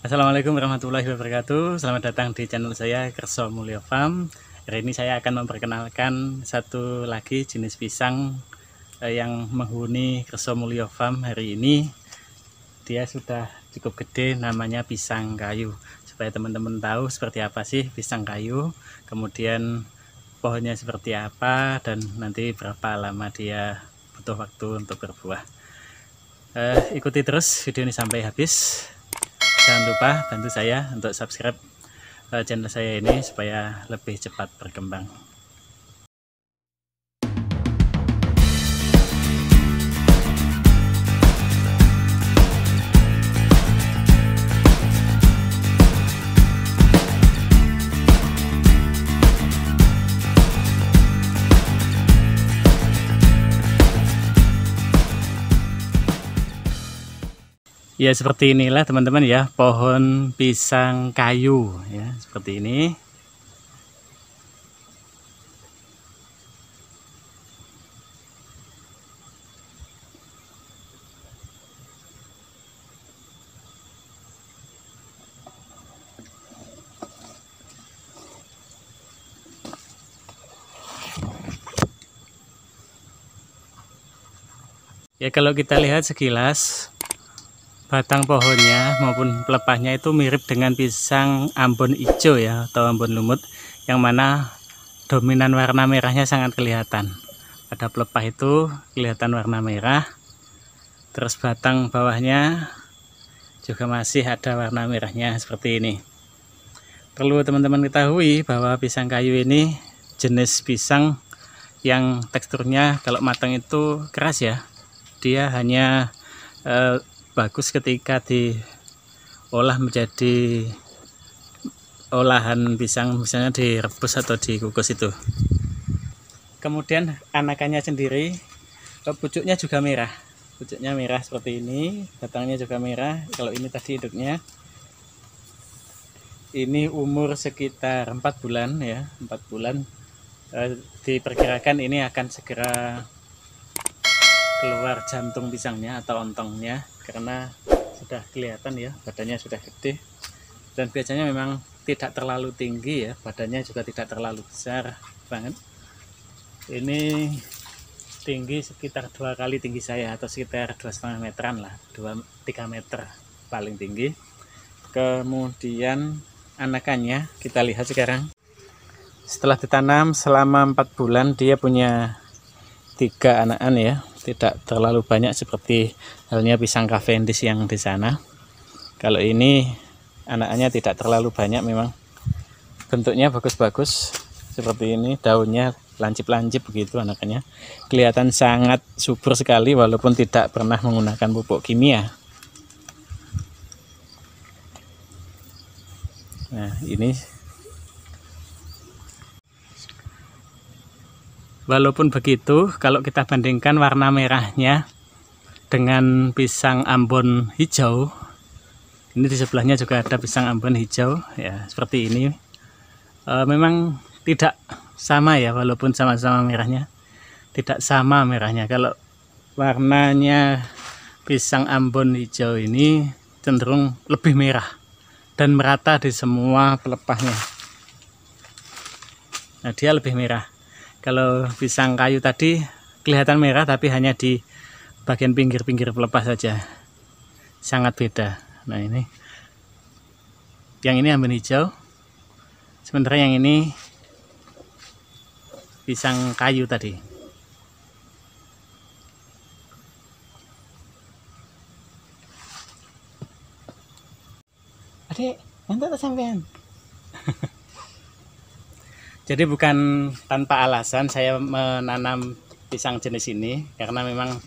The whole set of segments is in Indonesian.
Assalamualaikum warahmatullahi wabarakatuh Selamat datang di channel saya Kerso Mulyo Farm Hari ini saya akan memperkenalkan satu lagi jenis pisang eh, yang menghuni Kerso Mulyo Farm hari ini Dia sudah cukup gede namanya pisang kayu Supaya teman-teman tahu seperti apa sih pisang kayu Kemudian pohonnya seperti apa dan nanti berapa lama dia butuh waktu untuk berbuah eh, ikuti terus video ini sampai habis jangan lupa bantu saya untuk subscribe eh, channel saya ini supaya lebih cepat berkembang ya seperti inilah teman-teman ya pohon pisang kayu ya seperti ini Ya kalau kita lihat sekilas batang pohonnya maupun pelepahnya itu mirip dengan pisang ambon hijau ya atau ambon lumut yang mana dominan warna merahnya sangat kelihatan pada pelepah itu kelihatan warna merah terus batang bawahnya juga masih ada warna merahnya seperti ini perlu teman-teman ketahui bahwa pisang kayu ini jenis pisang yang teksturnya kalau matang itu keras ya dia hanya eh, bagus ketika diolah menjadi olahan pisang misalnya direbus atau dikukus itu kemudian anakannya sendiri eh, pucuknya juga merah pucuknya merah seperti ini batangnya juga merah kalau ini tadi hidupnya ini umur sekitar 4 bulan ya 4 bulan e, diperkirakan ini akan segera keluar jantung pisangnya atau ontongnya karena sudah kelihatan ya badannya sudah gede dan biasanya memang tidak terlalu tinggi ya badannya juga tidak terlalu besar banget ini tinggi sekitar dua kali tinggi saya atau sekitar dua setengah meteran lah dua tiga meter paling tinggi kemudian anakannya kita lihat sekarang setelah ditanam selama empat bulan dia punya tiga anakan ya tidak terlalu banyak seperti halnya pisang Cavendish yang di sana kalau ini anaknya tidak terlalu banyak memang bentuknya bagus-bagus seperti ini daunnya lancip-lancip begitu anaknya kelihatan sangat subur sekali walaupun tidak pernah menggunakan pupuk kimia nah ini Walaupun begitu, kalau kita bandingkan warna merahnya dengan pisang Ambon hijau, ini di sebelahnya juga ada pisang Ambon hijau, ya seperti ini. E, memang tidak sama ya, walaupun sama-sama merahnya, tidak sama merahnya. Kalau warnanya pisang Ambon hijau ini cenderung lebih merah dan merata di semua pelepahnya. Nah, dia lebih merah kalau pisang kayu tadi kelihatan merah tapi hanya di bagian pinggir-pinggir pelepas saja sangat beda nah ini yang ini ambil hijau sementara yang ini pisang kayu tadi adik tak sampean jadi bukan tanpa alasan saya menanam pisang jenis ini karena memang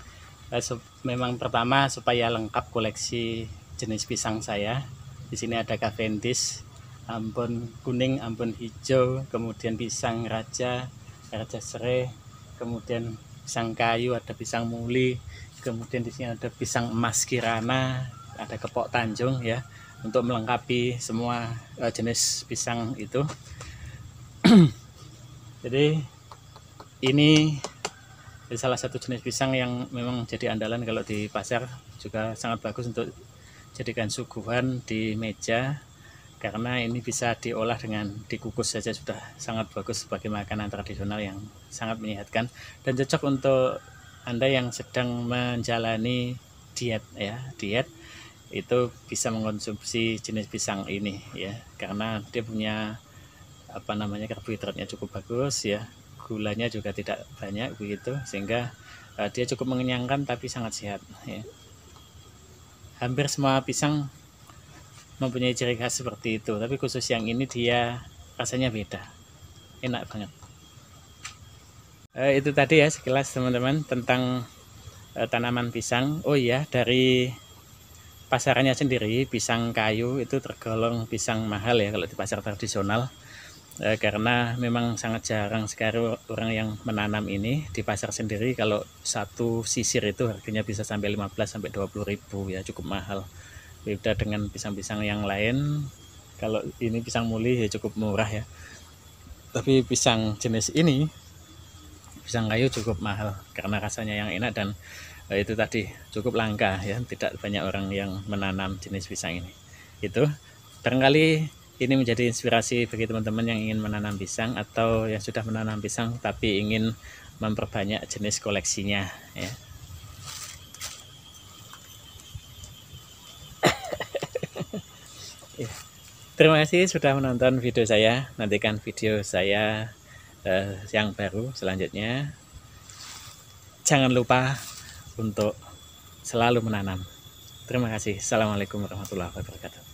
eh, memang pertama supaya lengkap koleksi jenis pisang saya. Di sini ada Cavendish, ampun kuning, ampun hijau, kemudian pisang raja, raja serai, kemudian pisang kayu, ada pisang muli, kemudian di sini ada pisang emas kirana, ada kepok tanjung ya untuk melengkapi semua eh, jenis pisang itu. jadi ini salah satu jenis pisang yang memang jadi andalan kalau di pasar juga sangat bagus untuk jadikan suguhan di meja karena ini bisa diolah dengan dikukus saja sudah sangat bagus sebagai makanan tradisional yang sangat menyehatkan dan cocok untuk anda yang sedang menjalani diet ya diet itu bisa mengkonsumsi jenis pisang ini ya karena dia punya apa namanya karbohidratnya cukup bagus ya gulanya juga tidak banyak begitu sehingga uh, dia cukup mengenyangkan tapi sangat sehat ya. hampir semua pisang mempunyai ciri khas seperti itu tapi khusus yang ini dia rasanya beda enak banget uh, itu tadi ya sekilas teman-teman tentang uh, tanaman pisang oh iya dari pasarnya sendiri pisang kayu itu tergolong pisang mahal ya kalau di pasar tradisional Eh, karena memang sangat jarang sekali orang yang menanam ini di pasar sendiri kalau satu sisir itu harganya bisa sampai 15 sampai 20 ribu ya cukup mahal beda dengan pisang-pisang yang lain kalau ini pisang muli ya cukup murah ya tapi pisang jenis ini pisang kayu cukup mahal karena rasanya yang enak dan eh, itu tadi cukup langka ya tidak banyak orang yang menanam jenis pisang ini itu barangkali ini menjadi inspirasi bagi teman-teman yang ingin menanam pisang atau yang sudah menanam pisang tapi ingin memperbanyak jenis koleksinya ya. ya. Terima kasih sudah menonton video saya. Nantikan video saya eh, yang baru selanjutnya. Jangan lupa untuk selalu menanam. Terima kasih. Assalamualaikum warahmatullahi wabarakatuh.